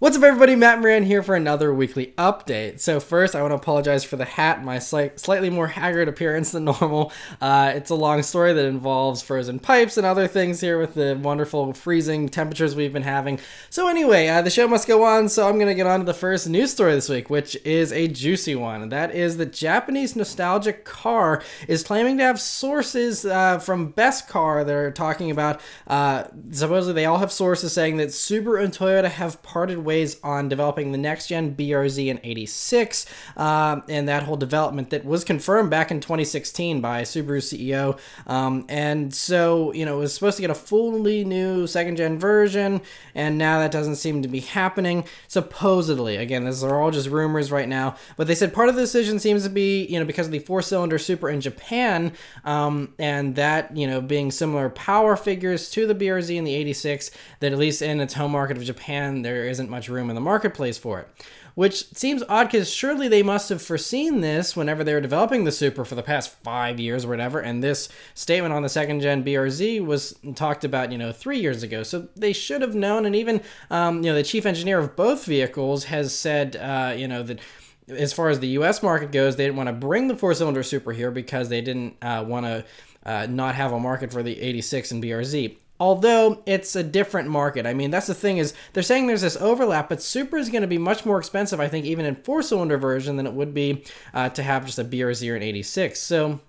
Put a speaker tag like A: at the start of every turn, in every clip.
A: What's up, everybody? Matt Moran here for another weekly update. So, first, I want to apologize for the hat, my slight, slightly more haggard appearance than normal. Uh, it's a long story that involves frozen pipes and other things here with the wonderful freezing temperatures we've been having. So, anyway, uh, the show must go on, so I'm going to get on to the first news story this week, which is a juicy one. that is the Japanese nostalgic car is claiming to have sources uh, from Best Car that are talking about, uh, supposedly, they all have sources saying that Subaru and Toyota have parted on developing the next gen BRZ and 86, um, and that whole development that was confirmed back in 2016 by Subaru CEO. Um, and so, you know, it was supposed to get a fully new second gen version, and now that doesn't seem to be happening. Supposedly, again, these are all just rumors right now, but they said part of the decision seems to be, you know, because of the four cylinder super in Japan, um, and that, you know, being similar power figures to the BRZ and the 86, that at least in its home market of Japan, there isn't much much room in the marketplace for it. Which seems odd because surely they must have foreseen this whenever they were developing the Super for the past five years or whatever, and this statement on the second gen BRZ was talked about, you know, three years ago. So they should have known, and even, um, you know, the chief engineer of both vehicles has said, uh, you know, that as far as the U.S. market goes, they didn't want to bring the four-cylinder super here because they didn't uh, want to uh, not have a market for the 86 and BRZ although it's a different market. I mean, that's the thing is they're saying there's this overlap, but Supra is going to be much more expensive, I think, even in four-cylinder version than it would be uh, to have just a BRZ or an 86. So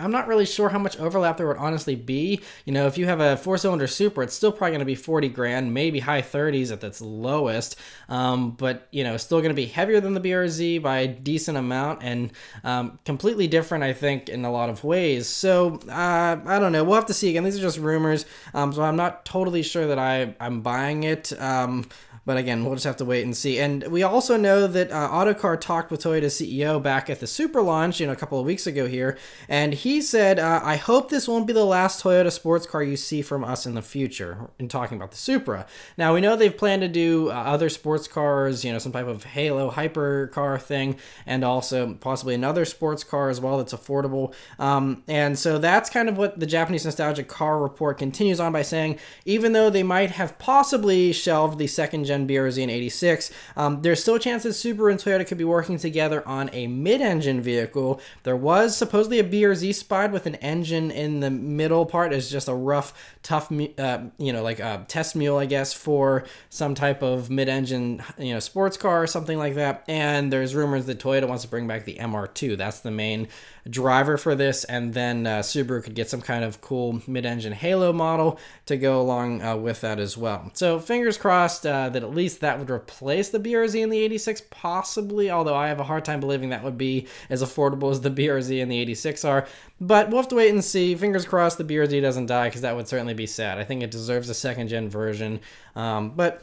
A: I'm not really sure how much overlap there would honestly be. You know, if you have a four-cylinder Super, it's still probably going to be 40 grand, maybe high 30s at its lowest. Um, but you know, still going to be heavier than the BRZ by a decent amount, and um, completely different, I think, in a lot of ways. So uh, I don't know. We'll have to see. Again, these are just rumors, um, so I'm not totally sure that I I'm buying it. Um, but again, we'll just have to wait and see. And we also know that uh, Autocar talked with Toyota CEO back at the Super launch, you know, a couple of weeks ago here, and he he said, uh, I hope this won't be the last Toyota sports car you see from us in the future, in talking about the Supra. Now, we know they've planned to do uh, other sports cars, you know, some type of Halo hyper car thing, and also possibly another sports car as well that's affordable. Um, and so that's kind of what the Japanese Nostalgic Car Report continues on by saying, even though they might have possibly shelved the second gen BRZ in 86, um, there's still a chance that Subaru and Toyota could be working together on a mid engine vehicle. There was supposedly a BRZ G with an engine in the middle part is just a rough, tough, uh, you know, like a test mule, I guess, for some type of mid-engine, you know, sports car or something like that. And there's rumors that Toyota wants to bring back the MR2. That's the main driver for this, and then uh, Subaru could get some kind of cool mid-engine Halo model to go along uh, with that as well. So fingers crossed uh, that at least that would replace the BRZ in the 86, possibly, although I have a hard time believing that would be as affordable as the BRZ and the 86 are. But we'll have to wait and see. Fingers crossed the BRD doesn't die because that would certainly be sad. I think it deserves a second gen version. Um, but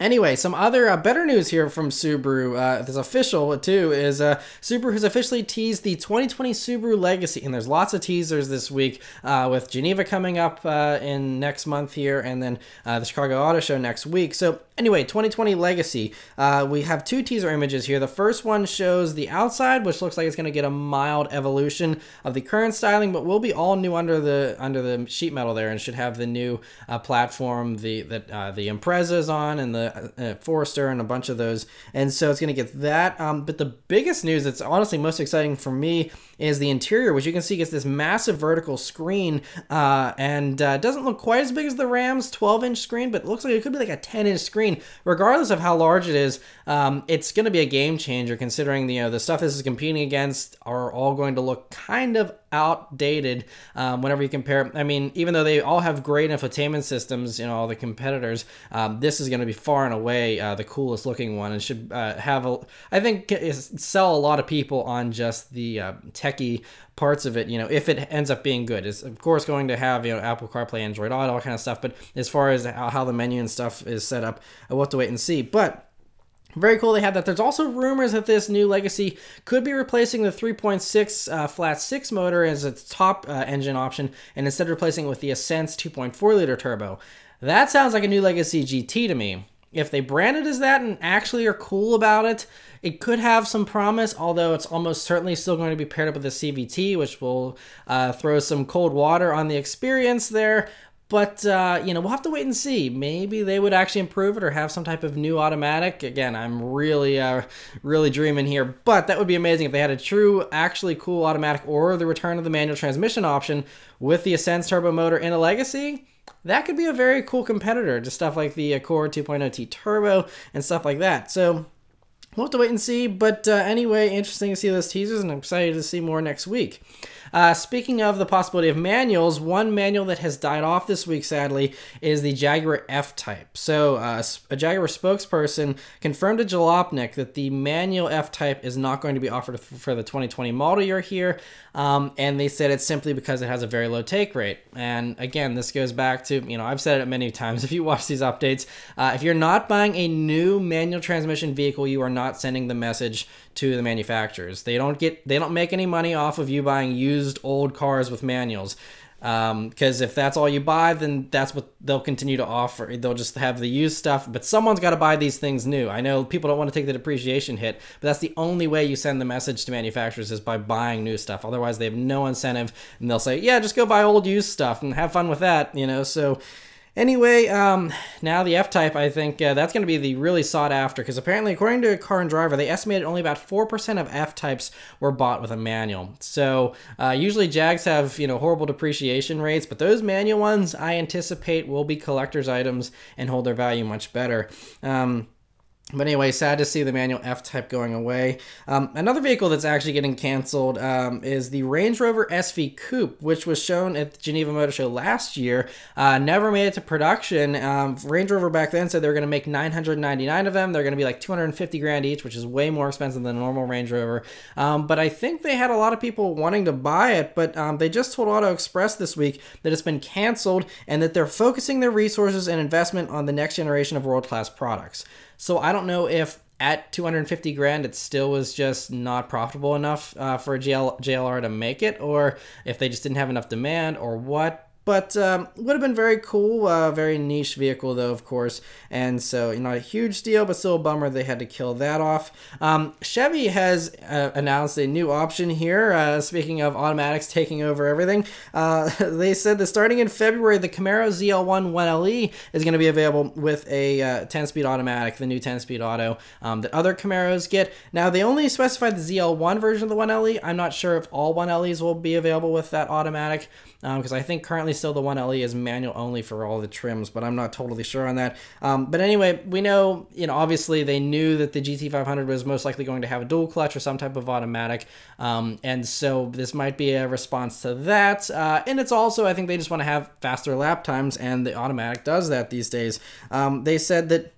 A: Anyway, some other uh, better news here from Subaru, uh, official too, is uh, Subaru has officially teased the 2020 Subaru Legacy, and there's lots of teasers this week uh, with Geneva coming up uh, in next month here, and then uh, the Chicago Auto Show next week. So anyway, 2020 Legacy, we have two teaser images here. The first one shows the outside, which looks like it's going to get a mild evolution of the current styling, but will be all new under the under the sheet metal there, and should have the new platform the that the Impreza is on and the a, uh, uh, Forester and a bunch of those. And so it's going to get that. Um, but the biggest news that's honestly most exciting for me is the interior, which you can see gets this massive vertical screen uh, and uh, doesn't look quite as big as the Ram's 12 inch screen, but looks like it could be like a 10 inch screen. Regardless of how large it is, um, it's going to be a game changer considering the, you know, the stuff this is competing against are all going to look kind of outdated um, whenever you compare i mean even though they all have great infotainment systems you know all the competitors um, this is going to be far and away uh, the coolest looking one and should uh, have a i think sell a lot of people on just the uh, techie parts of it you know if it ends up being good it's of course going to have you know apple carplay android all, all kind of stuff but as far as how the menu and stuff is set up i will have to wait and see but very cool they had that. There's also rumors that this new Legacy could be replacing the 3.6 uh, flat 6 motor as its top uh, engine option and instead replacing it with the Ascent's 2.4 liter turbo. That sounds like a new Legacy GT to me. If they brand it as that and actually are cool about it, it could have some promise, although it's almost certainly still going to be paired up with the CVT, which will uh, throw some cold water on the experience there. But uh, you know, we'll have to wait and see. Maybe they would actually improve it or have some type of new automatic. Again, I'm really, uh, really dreaming here. But that would be amazing if they had a true, actually cool automatic or the return of the manual transmission option with the Ascend turbo motor in a Legacy. That could be a very cool competitor to stuff like the Accord 2.0T Turbo and stuff like that. So we'll have to wait and see. But uh, anyway, interesting to see those teasers, and I'm excited to see more next week. Uh, speaking of the possibility of manuals, one manual that has died off this week, sadly, is the Jaguar F Type. So uh, a Jaguar spokesperson confirmed to Jalopnik that the manual F Type is not going to be offered for the 2020 model year here, um, and they said it's simply because it has a very low take rate. And again, this goes back to you know I've said it many times. If you watch these updates, uh, if you're not buying a new manual transmission vehicle, you are not sending the message to the manufacturers. They don't get they don't make any money off of you buying used used old cars with manuals because um, if that's all you buy, then that's what they'll continue to offer. They'll just have the used stuff, but someone's got to buy these things new. I know people don't want to take the depreciation hit, but that's the only way you send the message to manufacturers is by buying new stuff. Otherwise, they have no incentive, and they'll say, "Yeah, just go buy old used stuff and have fun with that," you know. So Anyway, um, now the F-Type, I think uh, that's going to be the really sought after because apparently, according to Car and Driver, they estimated only about four percent of F-Types were bought with a manual. So uh, usually Jags have you know horrible depreciation rates, but those manual ones I anticipate will be collector's items and hold their value much better. Um, but anyway, sad to see the manual F-Type going away. Um, another vehicle that's actually getting canceled um, is the Range Rover SV Coupe, which was shown at the Geneva Motor Show last year. Uh, never made it to production. Um, Range Rover back then said they were going to make 999 of them. They're going to be like 250 grand each, which is way more expensive than a normal Range Rover. Um, but I think they had a lot of people wanting to buy it, but um, they just told Auto Express this week that it's been canceled and that they're focusing their resources and investment on the next generation of world-class products. So I don't know if at 250 grand, it still was just not profitable enough uh, for JL, JLR to make it, or if they just didn't have enough demand, or what. But um, would have been very cool, uh, very niche vehicle though, of course. And so, not a huge deal, but still a bummer they had to kill that off. Um, Chevy has uh, announced a new option here. Uh, speaking of automatics taking over everything, uh, they said that starting in February, the Camaro ZL1 1LE is going to be available with a 10-speed uh, automatic, the new 10-speed auto um, that other Camaros get. Now, they only specified the ZL1 version of the 1LE. I'm not sure if all 1LEs will be available with that automatic because um, I think currently still the 1LE is manual only for all the trims, but I'm not totally sure on that. Um, but anyway, we know, you know, obviously they knew that the GT500 was most likely going to have a dual clutch or some type of automatic. Um, and so this might be a response to that. Uh, and it's also, I think they just want to have faster lap times, and the automatic does that these days. Um, they said that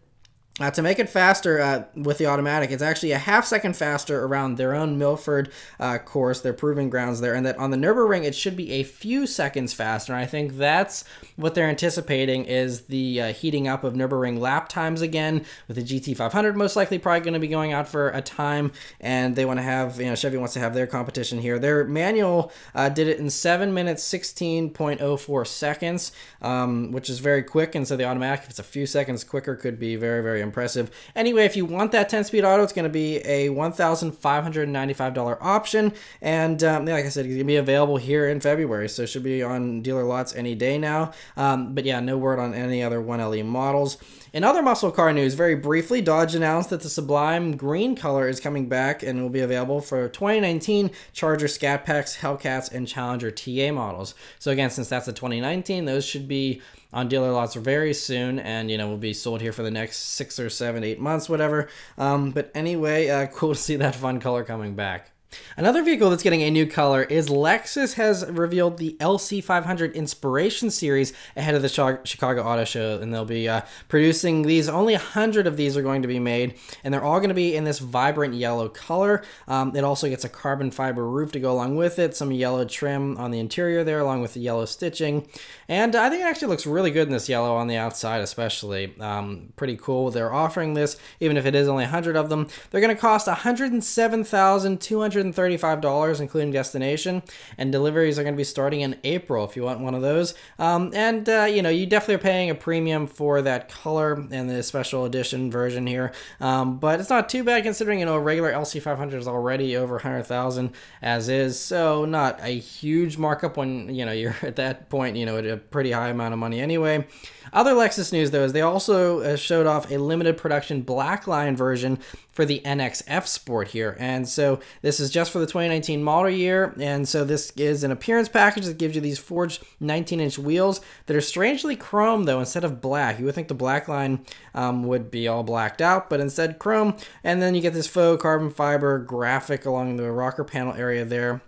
A: uh, to make it faster uh, with the automatic, it's actually a half second faster around their own Milford uh, course, their proving grounds there, and that on the Nurburgring it should be a few seconds faster. And I think that's what they're anticipating is the uh, heating up of Nurburgring lap times again with the GT500 most likely probably going to be going out for a time, and they want to have you know Chevy wants to have their competition here. Their manual uh, did it in seven minutes sixteen point oh four seconds, um, which is very quick, and so the automatic, if it's a few seconds quicker, could be very very impressive. Anyway, if you want that 10 speed auto, it's going to be a $1,595 option. And um, like I said, it's going to be available here in February. So it should be on dealer lots any day now. Um, but yeah, no word on any other 1LE models. In other muscle car news, very briefly, Dodge announced that the Sublime green color is coming back and will be available for 2019 Charger Scat Packs, Hellcats, and Challenger TA models. So again, since that's the 2019, those should be on dealer lots very soon and, you know, will be sold here for the next six or seven, eight months, whatever. Um, but anyway, uh, cool to see that fun color coming back. Another vehicle that's getting a new color is Lexus has revealed the LC500 Inspiration Series ahead of the Chicago Auto Show, and they'll be uh, producing these. Only 100 of these are going to be made, and they're all going to be in this vibrant yellow color. Um, it also gets a carbon fiber roof to go along with it, some yellow trim on the interior there, along with the yellow stitching. And I think it actually looks really good in this yellow on the outside, especially. Um, pretty cool. They're offering this, even if it is only 100 of them. They're going to cost 107200 $135, including destination, and deliveries are going to be starting in April if you want one of those. Um, and, uh, you know, you definitely are paying a premium for that color and the special edition version here, um, but it's not too bad considering, you know, a regular LC500 is already over 100000 as is, so not a huge markup when, you know, you're at that point, you know, at a pretty high amount of money anyway. Other Lexus news, though, is they also uh, showed off a limited production Blackline version for the NXF Sport here. And so this is just for the 2019 model year. And so this is an appearance package that gives you these forged 19 inch wheels that are strangely chrome though instead of black. You would think the black line um, would be all blacked out, but instead chrome. And then you get this faux carbon fiber graphic along the rocker panel area there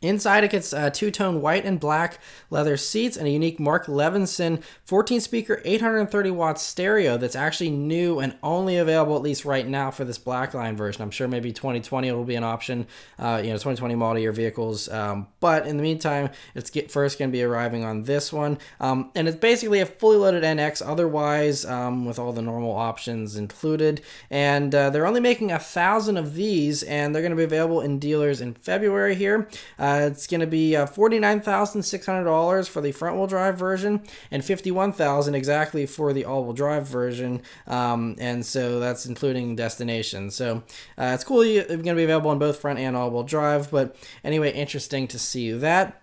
A: Inside, it gets uh, two tone white and black leather seats and a unique Mark Levinson 14 speaker 830 watt stereo that's actually new and only available at least right now for this black line version. I'm sure maybe 2020 will be an option, uh, you know, 2020 model year vehicles. Um, but in the meantime, it's get, first going to be arriving on this one. Um, and it's basically a fully loaded NX otherwise um, with all the normal options included. And uh, they're only making a thousand of these and they're going to be available in dealers in February here. Uh, uh, it's going to be uh, $49,600 for the front wheel drive version and $51,000 exactly for the all wheel drive version. Um, and so that's including destination. So uh, it's cool. It's going to be available on both front and all wheel drive. But anyway, interesting to see that.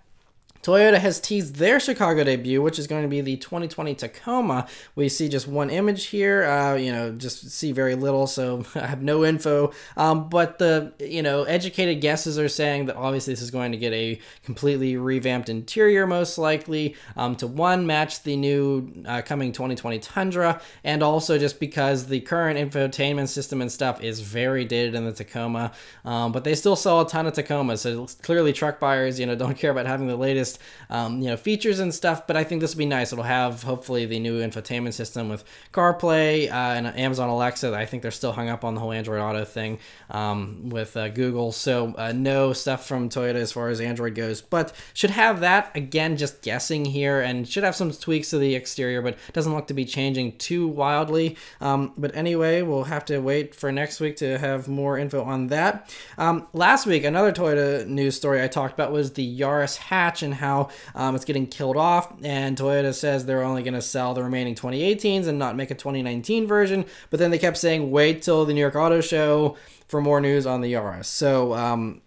A: Toyota has teased their Chicago debut, which is going to be the 2020 Tacoma. We see just one image here, uh, you know, just see very little, so I have no info. Um, but the, you know, educated guesses are saying that obviously this is going to get a completely revamped interior, most likely, um, to one, match the new uh, coming 2020 Tundra, and also just because the current infotainment system and stuff is very dated in the Tacoma. Um, but they still sell a ton of Tacomas, so clearly truck buyers, you know, don't care about having the latest latest, um, you know, features and stuff. But I think this will be nice. It'll have hopefully the new infotainment system with CarPlay uh, and Amazon Alexa. I think they're still hung up on the whole Android Auto thing um, with uh, Google. So uh, no stuff from Toyota as far as Android goes, but should have that again. Just guessing here, and should have some tweaks to the exterior, but doesn't look to be changing too wildly. Um, but anyway, we'll have to wait for next week to have more info on that. Um, last week, another Toyota news story I talked about was the Yaris hatch and how how um, it's getting killed off. And Toyota says they're only going to sell the remaining 2018s and not make a 2019 version. But then they kept saying, wait till the New York Auto Show for more news on the Yaris. So, um,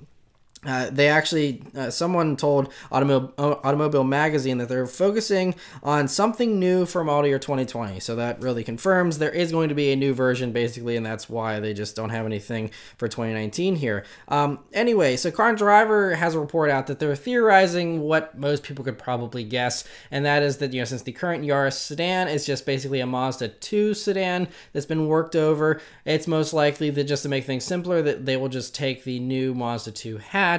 A: uh, they actually, uh, someone told uh, Automobile Magazine that they're focusing on something new for model year 2020. So that really confirms there is going to be a new version, basically, and that's why they just don't have anything for 2019 here. Um, anyway, so Car and Driver has a report out that they're theorizing what most people could probably guess, and that is that, you know, since the current Yaris sedan is just basically a Mazda 2 sedan that's been worked over, it's most likely that just to make things simpler, that they will just take the new Mazda 2 hatch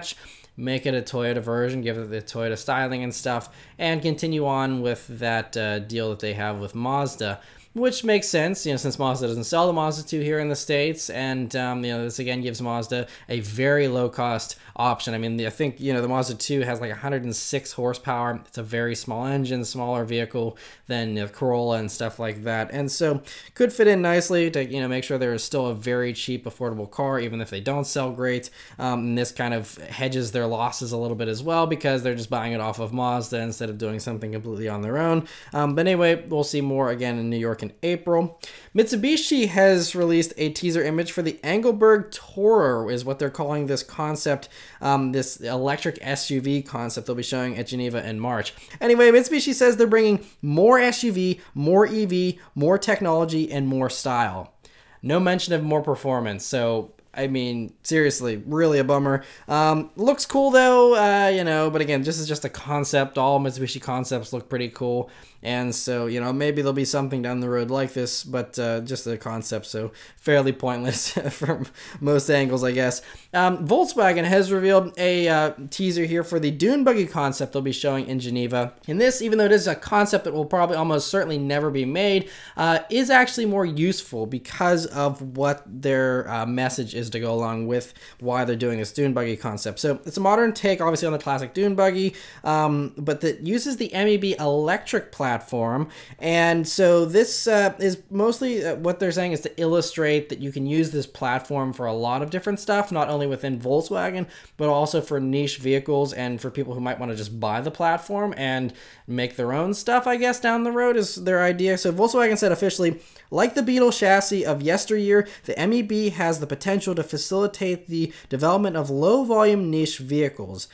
A: make it a Toyota version, give it the Toyota styling and stuff, and continue on with that uh, deal that they have with Mazda which makes sense, you know, since Mazda doesn't sell the Mazda 2 here in the States. And, um, you know, this again gives Mazda a very low cost option. I mean, I think, you know, the Mazda 2 has like 106 horsepower. It's a very small engine, smaller vehicle than you know, Corolla and stuff like that. And so could fit in nicely to, you know, make sure there is still a very cheap, affordable car, even if they don't sell great. Um, and this kind of hedges their losses a little bit as well because they're just buying it off of Mazda instead of doing something completely on their own. Um, but anyway, we'll see more again in New York York in April. Mitsubishi has released a teaser image for the Engelberg Tourer, is what they're calling this concept, um, this electric SUV concept they'll be showing at Geneva in March. Anyway, Mitsubishi says they're bringing more SUV, more EV, more technology, and more style. No mention of more performance, so I mean, seriously, really a bummer. Um, looks cool though, uh, you know, but again, this is just a concept. All Mitsubishi concepts look pretty cool. And so, you know, maybe there'll be something down the road like this, but uh, just the concept, so fairly pointless from most angles, I guess. Um, Volkswagen has revealed a uh, teaser here for the dune buggy concept they'll be showing in Geneva. And this, even though it is a concept that will probably almost certainly never be made, uh, is actually more useful because of what their uh, message is to go along with why they're doing this dune buggy concept. So it's a modern take, obviously, on the classic dune buggy, um, but that uses the MEB electric platform platform. And so this uh, is mostly uh, what they're saying is to illustrate that you can use this platform for a lot of different stuff, not only within Volkswagen, but also for niche vehicles and for people who might want to just buy the platform and make their own stuff, I guess, down the road is their idea. So Volkswagen said officially, like the Beetle chassis of yesteryear, the MEB has the potential to facilitate the development of low volume niche vehicles.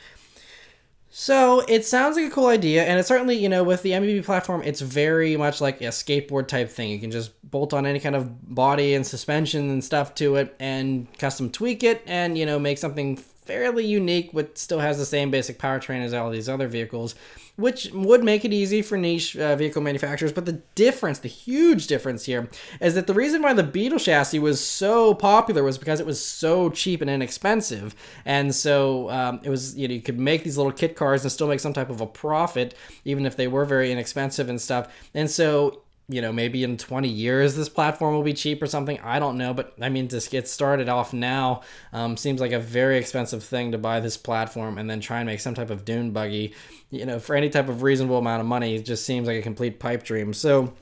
A: So it sounds like a cool idea, and it's certainly, you know, with the MVP platform, it's very much like a skateboard type thing. You can just bolt on any kind of body and suspension and stuff to it and custom tweak it and, you know, make something fairly unique, but still has the same basic powertrain as all these other vehicles which would make it easy for niche uh, vehicle manufacturers. But the difference, the huge difference here, is that the reason why the Beetle chassis was so popular was because it was so cheap and inexpensive. And so um, it was, you know, you could make these little kit cars and still make some type of a profit, even if they were very inexpensive and stuff. And so you know, maybe in 20 years this platform will be cheap or something. I don't know, but I mean, to get started off now um, seems like a very expensive thing to buy this platform and then try and make some type of Dune buggy, you know, for any type of reasonable amount of money. It just seems like a complete pipe dream. So,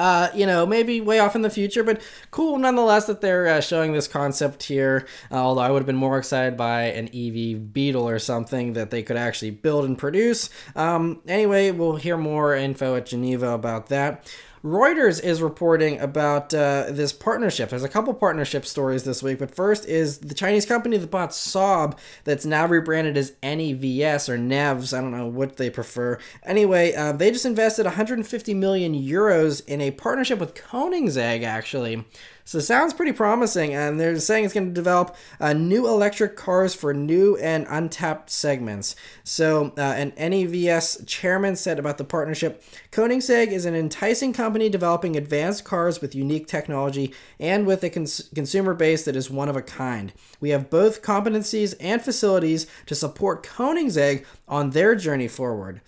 A: uh, you know, maybe way off in the future, but cool nonetheless that they're uh, showing this concept here. Uh, although I would have been more excited by an EV Beetle or something that they could actually build and produce. Um, anyway, we'll hear more info at Geneva about that. Reuters is reporting about uh, this partnership. There's a couple partnership stories this week, but first is the Chinese company that bought Saab that's now rebranded as NEVS or NEVS. I don't know what they prefer. Anyway, uh, they just invested 150 million euros in a partnership with Koenigsegg, actually. So it sounds pretty promising, and they're saying it's going to develop uh, new electric cars for new and untapped segments. So, uh, an NEVS chairman said about the partnership Koenigsegg is an enticing company company developing advanced cars with unique technology and with a cons consumer base that is one of a kind. We have both competencies and facilities to support Koenigsegg on their journey forward.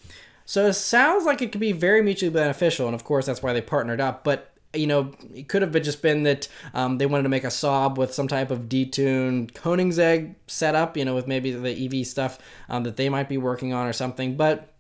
A: So it sounds like it could be very mutually beneficial, and of course that's why they partnered up. But you know, it could have just been that um, they wanted to make a Saab with some type of detuned Koenigsegg setup, you know, with maybe the EV stuff um, that they might be working on or something. But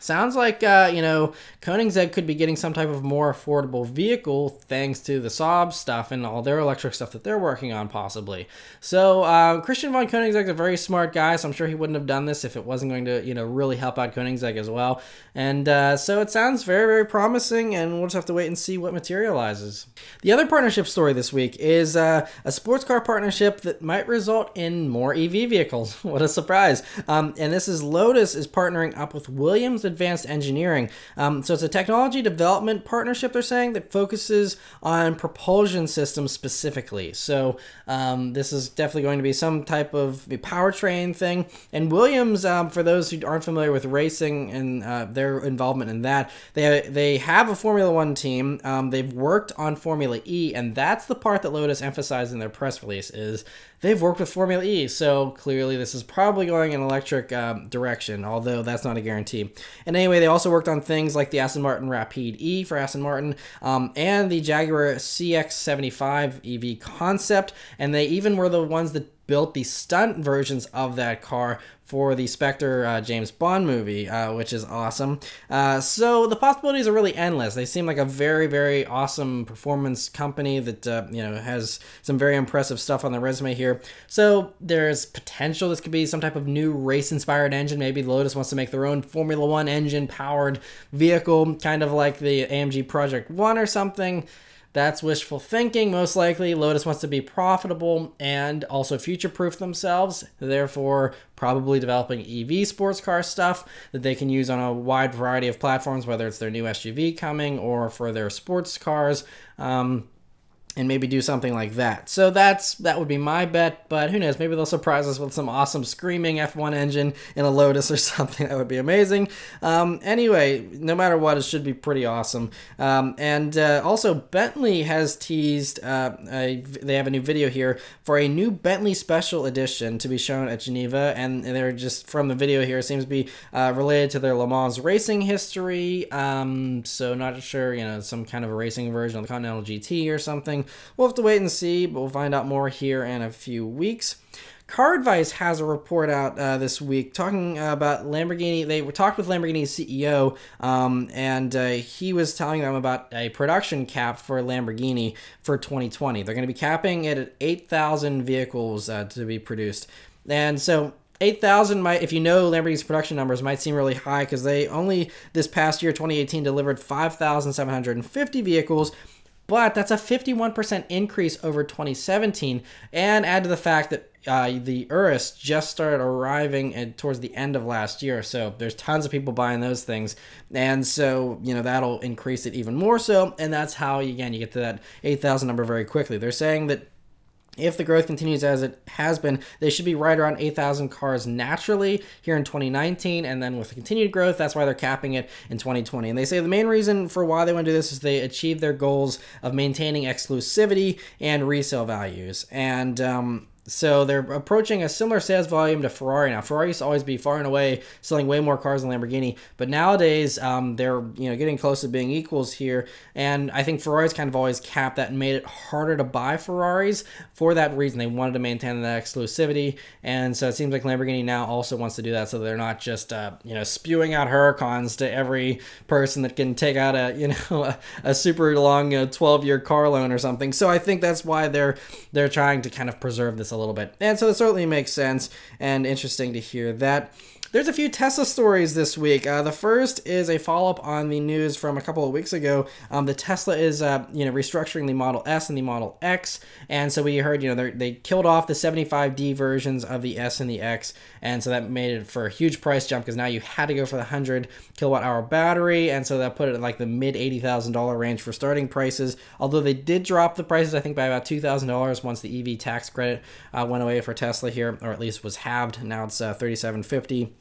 A: Sounds like, uh, you know, Koenigsegg could be getting some type of more affordable vehicle thanks to the Saab stuff and all their electric stuff that they're working on, possibly. So, uh, Christian von Koenigsegg's a very smart guy, so I'm sure he wouldn't have done this if it wasn't going to, you know, really help out Koenigsegg as well. And uh, so it sounds very, very promising, and we'll just have to wait and see what materializes. The other partnership story this week is uh, a sports car partnership that might result in more EV vehicles. what a surprise. Um, and this is Lotus is partnering up with Williams with advanced engineering. Um, so it's a technology development partnership, they're saying, that focuses on propulsion systems specifically. So um, this is definitely going to be some type of powertrain thing. And Williams, um, for those who aren't familiar with racing and uh, their involvement in that, they, they have a Formula One team. Um, they've worked on Formula E, and that's the part that Lotus emphasized in their press release is they've worked with Formula E, so clearly this is probably going in electric um, direction, although that's not a guarantee. And anyway, they also worked on things like the Aston Martin Rapide E for Aston Martin um, and the Jaguar CX75 EV concept, and they even were the ones that built the stunt versions of that car for the Spectre uh, James Bond movie, uh, which is awesome. Uh, so the possibilities are really endless. They seem like a very, very awesome performance company that uh, you know has some very impressive stuff on their resume here. So there's potential. This could be some type of new race-inspired engine. Maybe Lotus wants to make their own Formula One engine-powered vehicle, kind of like the AMG Project One or something. That's wishful thinking. Most likely, Lotus wants to be profitable and also future proof themselves, therefore, probably developing EV sports car stuff that they can use on a wide variety of platforms, whether it's their new SUV coming or for their sports cars. Um, and maybe do something like that. So that's that would be my bet, but who knows? Maybe they'll surprise us with some awesome screaming F1 engine in a Lotus or something. That would be amazing. Um, anyway, no matter what, it should be pretty awesome. Um, and uh, also, Bentley has teased. Uh, a, they have a new video here for a new Bentley Special Edition to be shown at Geneva, and they're just from the video here. It seems to be uh, related to their Le Mans racing history. Um, so not sure, you know, some kind of a racing version of the Continental GT or something. We'll have to wait and see, but we'll find out more here in a few weeks. Car Advice has a report out uh, this week talking about Lamborghini. They talked with Lamborghini CEO, um, and uh, he was telling them about a production cap for Lamborghini for 2020. They're going to be capping it at 8,000 vehicles uh, to be produced. And so 8,000 might, if you know Lamborghini's production numbers, might seem really high because they only this past year, 2018, delivered 5,750 vehicles but that's a 51% increase over 2017. And add to the fact that uh, the Urus just started arriving at, towards the end of last year, so there's tons of people buying those things, and so you know that'll increase it even more so. And that's how again you get to that 8,000 number very quickly. They're saying that if the growth continues as it has been, they should be right around 8,000 cars naturally here in 2019. And then with the continued growth, that's why they're capping it in 2020. And they say the main reason for why they want to do this is they achieve their goals of maintaining exclusivity and resale values. And, um, so they're approaching a similar sales volume to Ferrari now. Ferrari used to always be far and away selling way more cars than Lamborghini, but nowadays um, they're you know getting close to being equals here. And I think Ferrari's kind of always capped that and made it harder to buy Ferraris for that reason. They wanted to maintain that exclusivity, and so it seems like Lamborghini now also wants to do that, so they're not just uh, you know spewing out Huracans to every person that can take out a you know a, a super long 12-year you know, car loan or something. So I think that's why they're they're trying to kind of preserve this a little bit. And so it certainly makes sense and interesting to hear that. There's a few Tesla stories this week. Uh, the first is a follow up on the news from a couple of weeks ago. Um, the Tesla is uh, you know restructuring the Model S and the Model X, and so we heard you know they killed off the 75D versions of the S and the X, and so that made it for a huge price jump because now you had to go for the 100 kilowatt hour battery, and so that put it in like the mid eighty thousand dollar range for starting prices. Although they did drop the prices, I think by about two thousand dollars once the EV tax credit uh, went away for Tesla here, or at least was halved. Now it's uh, thirty seven fifty.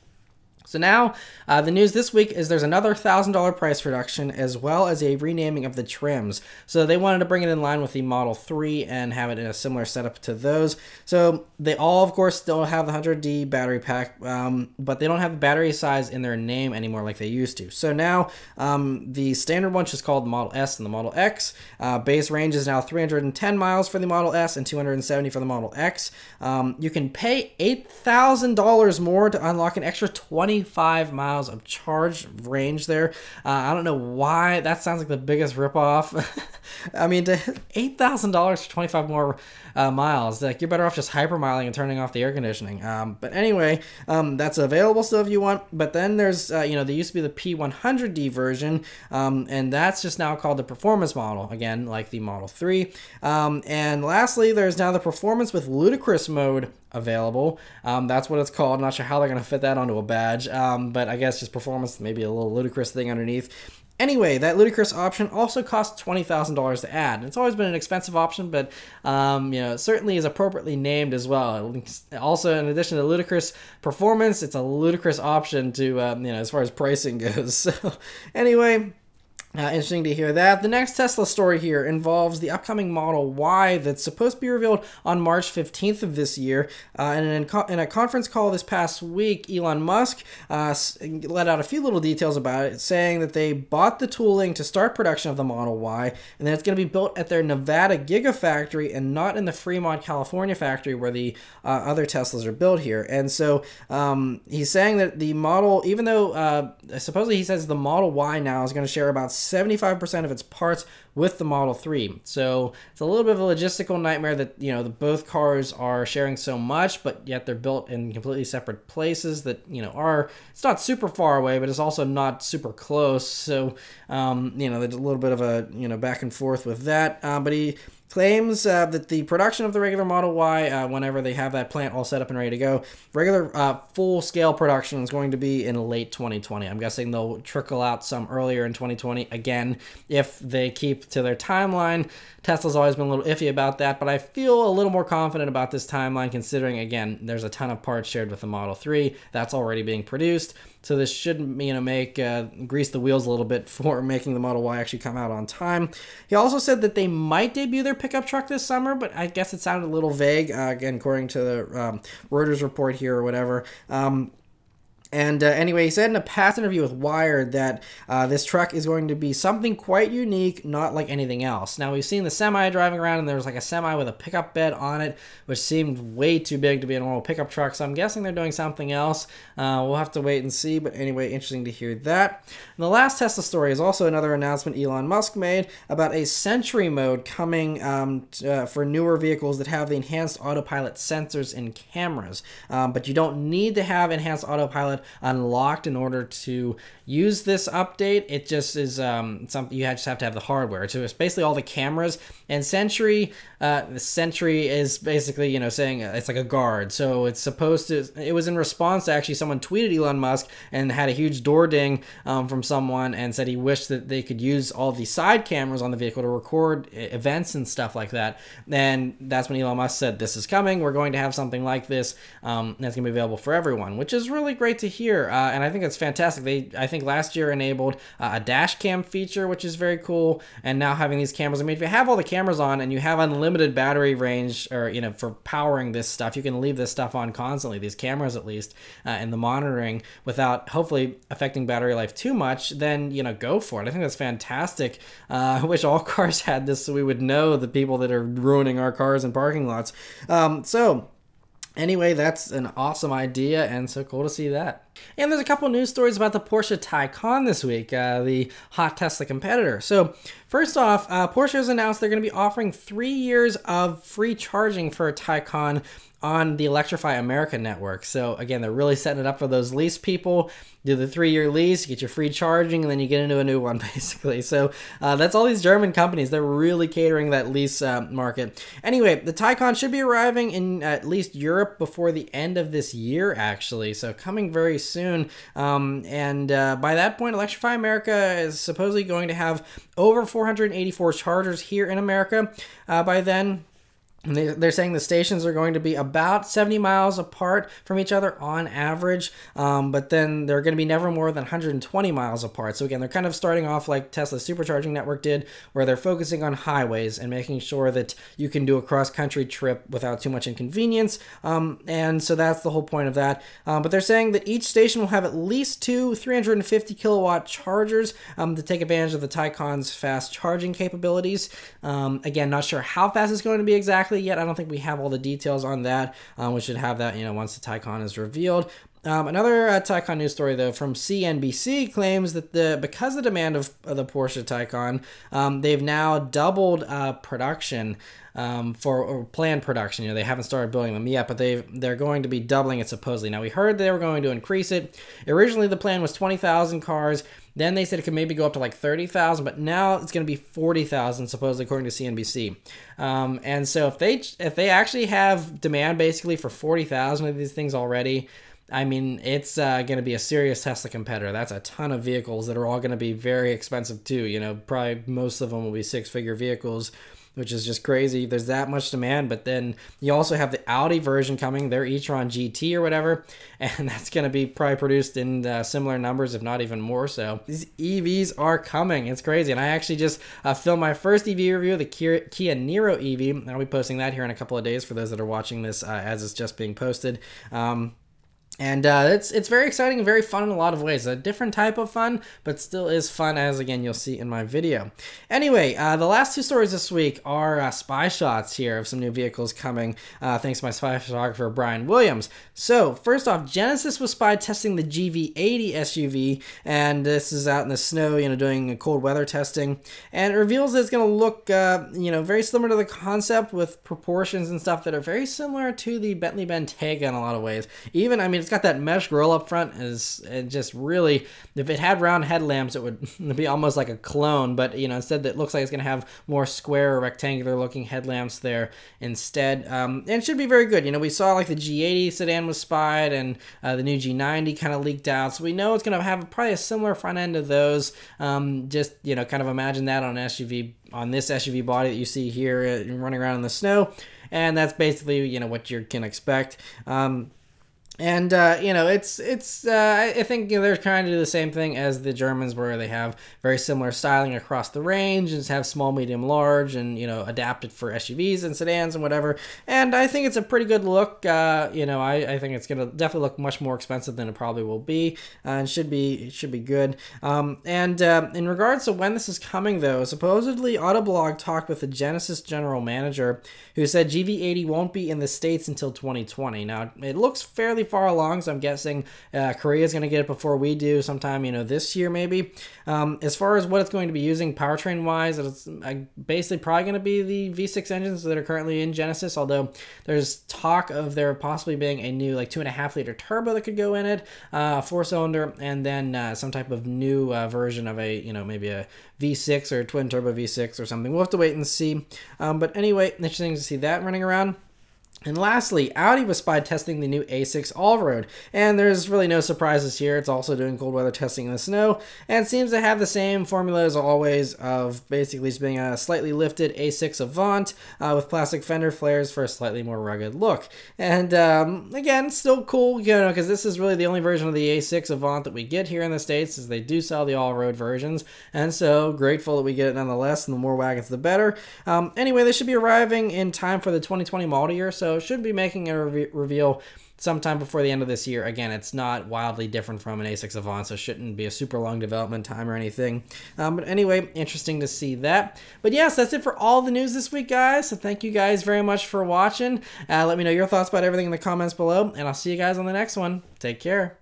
A: So now, uh, the news this week is there's another $1,000 price reduction as well as a renaming of the trims. So they wanted to bring it in line with the Model 3 and have it in a similar setup to those. So they all, of course, still have the 100D battery pack, um, but they don't have the battery size in their name anymore like they used to. So now, um, the standard one is called Model S and the Model X. Uh, base range is now 310 miles for the Model S and 270 for the Model X. Um, you can pay $8,000 more to unlock an extra 20 25 miles of charge range there. Uh, I don't know why that sounds like the biggest ripoff. I mean, eight thousand dollars for 25 more uh, miles. Like you're better off just hypermiling and turning off the air conditioning. Um, but anyway, um, that's available still if you want. But then there's uh, you know there used to be the P100D version, um, and that's just now called the performance model again, like the Model 3. Um, and lastly, there's now the performance with ludicrous mode available. Um, that's what it's called. not sure how they're going to fit that onto a badge um, but I guess just performance maybe a little ludicrous thing underneath. Anyway, that ludicrous option also costs twenty thousand dollars to add. It's always been an expensive option, but um, you know certainly is appropriately named as well. Also, in addition to ludicrous performance, it's a ludicrous option to um, you know as far as pricing goes. So anyway, uh, interesting to hear that. The next Tesla story here involves the upcoming Model Y that's supposed to be revealed on March 15th of this year. Uh, and in, in, a conference call this past week, Elon Musk uh, let out a few little details about it, saying that they bought the tooling to start production of the Model Y, and that it's going to be built at their Nevada Gigafactory and not in the Fremont, California factory where the uh, other Teslas are built here. And so um, he's saying that the Model, even though uh, supposedly he says the Model Y now is going to share about 75% of its parts with the Model 3. So it's a little bit of a logistical nightmare that, you know, the, both cars are sharing so much, but yet they're built in completely separate places that, you know, are, it's not super far away, but it's also not super close. So, um, you know, there's a little bit of a, you know, back and forth with that. Uh, but he, claims uh, that the production of the regular Model Y, uh, whenever they have that plant all set up and ready to go, regular uh, full scale production is going to be in late 2020. I'm guessing they'll trickle out some earlier in 2020 again if they keep to their timeline. Tesla's always been a little iffy about that, but I feel a little more confident about this timeline considering, again, there's a ton of parts shared with the Model 3 that's already being produced. So this should you know make uh, grease the wheels a little bit for making the Model Y actually come out on time. He also said that they might debut their pickup truck this summer, but I guess it sounded a little vague. Uh, again, according to the um, Reuters report here or whatever. Um, and uh, anyway, he said in a past interview with Wired that uh, this truck is going to be something quite unique, not like anything else. Now, we've seen the semi driving around, and there was like a semi with a pickup bed on it, which seemed way too big to be a normal pickup truck. So I'm guessing they're doing something else. Uh, we'll have to wait and see. But anyway, interesting to hear that. And the last Tesla story is also another announcement Elon Musk made about a Sentry mode coming um, uh, for newer vehicles that have the enhanced autopilot sensors and cameras. Um, but you don't need to have enhanced autopilot unlocked in order to use this update. It just is um, something you just have to have the hardware. So it's basically all the cameras and Sentry. Uh, Sentry is basically you know saying uh, it's like a guard. So it's supposed to. It was in response to actually someone tweeted Elon Musk and had a huge door ding um, from someone and said he wished that they could use all the side cameras on the vehicle to record uh, events and stuff like that. And that's when Elon Musk said, "This is coming. We're going to have something like this um, that's going to be available for everyone," which is really great to hear. Uh, and I think it's fantastic. They I think last year enabled uh, a dash cam feature, which is very cool. And now having these cameras, I mean, if you have all the cameras on and you have unlimited battery range or, you know, for powering this stuff, you can leave this stuff on constantly, these cameras at least, uh, and the monitoring without hopefully affecting battery life too much, then, you know, go for it. I think that's fantastic. Uh, I wish all cars had this so we would know the people that are ruining our cars and parking lots. Um, so, Anyway, that's an awesome idea, and so cool to see that. And there's a couple news stories about the Porsche Taycan this week, uh, the hot Tesla competitor. So, first off, uh, Porsche has announced they're going to be offering three years of free charging for a Taycan on the Electrify America network. So again, they're really setting it up for those lease people. Do the three-year lease, get your free charging, and then you get into a new one, basically. So uh, that's all these German companies. They're really catering that lease uh, market. Anyway, the Taycan should be arriving in at least Europe before the end of this year, actually. So coming very soon. Um, and uh, by that point, Electrify America is supposedly going to have over 484 chargers here in America uh, by then. They're saying the stations are going to be about 70 miles apart from each other on average, um, but then they're going to be never more than 120 miles apart. So, again, they're kind of starting off like Tesla's supercharging network did, where they're focusing on highways and making sure that you can do a cross country trip without too much inconvenience. Um, and so that's the whole point of that. Um, but they're saying that each station will have at least two 350 kilowatt chargers um, to take advantage of the Taycan's fast charging capabilities. Um, again, not sure how fast it's going to be exactly exactly yet. I don't think we have all the details on that. Um, we should have that, you know, once the Tycon is revealed. Um, another uh, Taycan news story, though, from CNBC claims that the because the demand of, of the Porsche Taycan, um, they've now doubled uh, production um, for planned production. You know, they haven't started building them yet, but they they're going to be doubling it supposedly. Now we heard they were going to increase it. Originally, the plan was twenty thousand cars. Then they said it could maybe go up to like 30,000, but now it's going to be 40,000 supposedly according to CNBC. Um, and so if they if they actually have demand basically for 40,000 of these things already, I mean, it's uh, going to be a serious Tesla competitor. That's a ton of vehicles that are all going to be very expensive too. You know, probably most of them will be six figure vehicles, which is just crazy. There's that much demand. But then you also have the Audi version coming, their e tron GT or whatever. And that's going to be probably produced in uh, similar numbers, if not even more so. These EVs are coming. It's crazy. And I actually just uh, filmed my first EV review, the Kia, Niro EV. I'll be posting that here in a couple of days for those that are watching this uh, as it's just being posted. Um, and uh, it's it's very exciting very fun in a lot of ways a different type of fun but still is fun as again you'll see in my video anyway uh, the last two stories this week are uh, spy shots here of some new vehicles coming uh, thanks to my spy photographer brian williams so first off genesis was spy testing the gv80 suv and this is out in the snow you know doing cold weather testing and it reveals that it's going to look uh, you know very similar to the concept with proportions and stuff that are very similar to the bentley bentayga in a lot of ways even i mean it's got that mesh grill up front. Is just really? If it had round headlamps, it would be almost like a clone. But you know, instead, it looks like it's going to have more square or rectangular looking headlamps there instead. Um, and should be very good. You know, we saw like the G80 sedan was spied, and uh, the new G90 kind of leaked out. So we know it's going to have probably a similar front end of those. Um, just you know, kind of imagine that on an SUV on this SUV body that you see here uh, running around in the snow. And that's basically, you know, what you can expect. Um, and uh, you know it's it's uh, I think you know, they're trying to do the same thing as the Germans where they have very similar styling across the range and have small, medium, large, and you know adapted for SUVs and sedans and whatever. And I think it's a pretty good look. Uh, you know, I, I think it's gonna definitely look much more expensive than it probably will be, uh, and should be should be good. Um, and uh, in regards to when this is coming though, supposedly Autoblog talked with the Genesis general manager who said GV80 won't be in the states until 2020. Now it looks fairly fairly far along, so I'm guessing uh, Korea is going to get it before we do sometime, you know, this year maybe. Um, as far as what it's going to be using powertrain wise, it's uh, basically probably going to be the V6 engines that are currently in Genesis, although there's talk of there possibly being a new like two and a half liter turbo that could go in it, uh, four cylinder, and then uh, some type of new uh, version of a, you know, maybe a V6 or twin turbo V6 or something. We'll have to wait and see. Um, but anyway, interesting to see that running around. And lastly, Audi was spy testing the new A6 Allroad, and there's really no surprises here. It's also doing cold weather testing in the snow, and seems to have the same formula as always of basically just being a slightly lifted A6 Avant uh, with plastic fender flares for a slightly more rugged look. And um, again, still cool, you know, because this is really the only version of the A6 Avant that we get here in the States, as they do sell the Allroad versions, and so grateful that we get it nonetheless, and the more wagons the better. Um, anyway, they should be arriving in time for the 2020 model year, so should be making a re reveal sometime before the end of this year. Again, it's not wildly different from an Asics 6 Avant, so shouldn't be a super long development time or anything. Um, but anyway, interesting to see that. But yes, that's it for all the news this week, guys. So thank you guys very much for watching. Uh, let me know your thoughts about everything in the comments below, and I'll see you guys on the next one. Take care.